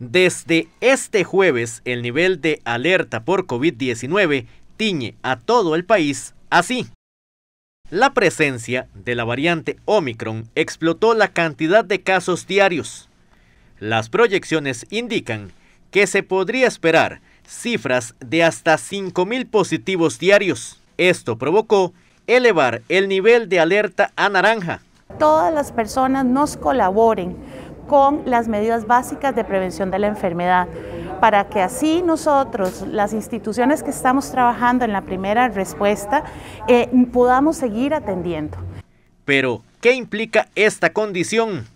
Desde este jueves, el nivel de alerta por COVID-19 tiñe a todo el país así. La presencia de la variante Omicron explotó la cantidad de casos diarios. Las proyecciones indican que se podría esperar cifras de hasta 5.000 positivos diarios. Esto provocó elevar el nivel de alerta a naranja. Todas las personas nos colaboren con las medidas básicas de prevención de la enfermedad, para que así nosotros, las instituciones que estamos trabajando en la primera respuesta, eh, podamos seguir atendiendo. Pero, ¿qué implica esta condición?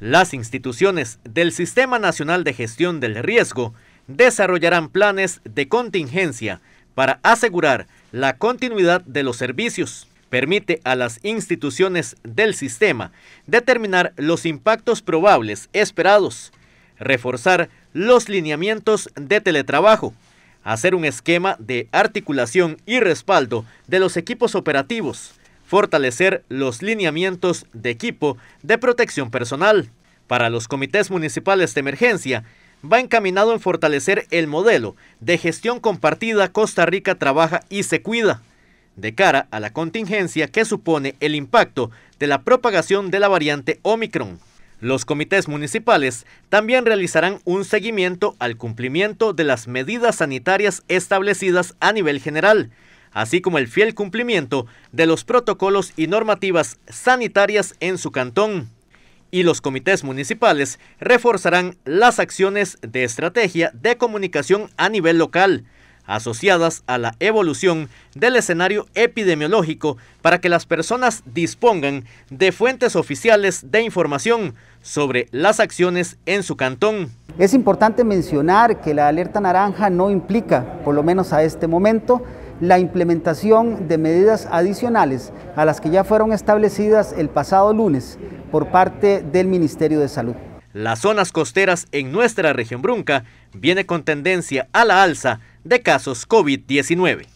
Las instituciones del Sistema Nacional de Gestión del Riesgo desarrollarán planes de contingencia para asegurar la continuidad de los servicios permite a las instituciones del sistema determinar los impactos probables esperados, reforzar los lineamientos de teletrabajo, hacer un esquema de articulación y respaldo de los equipos operativos, fortalecer los lineamientos de equipo de protección personal. Para los comités municipales de emergencia, va encaminado en fortalecer el modelo de gestión compartida Costa Rica trabaja y se cuida de cara a la contingencia que supone el impacto de la propagación de la variante Omicron. Los comités municipales también realizarán un seguimiento al cumplimiento de las medidas sanitarias establecidas a nivel general, así como el fiel cumplimiento de los protocolos y normativas sanitarias en su cantón. Y los comités municipales reforzarán las acciones de estrategia de comunicación a nivel local, asociadas a la evolución del escenario epidemiológico para que las personas dispongan de fuentes oficiales de información sobre las acciones en su cantón. Es importante mencionar que la alerta naranja no implica, por lo menos a este momento, la implementación de medidas adicionales a las que ya fueron establecidas el pasado lunes por parte del Ministerio de Salud. Las zonas costeras en nuestra región Brunca viene con tendencia a la alza de casos COVID-19.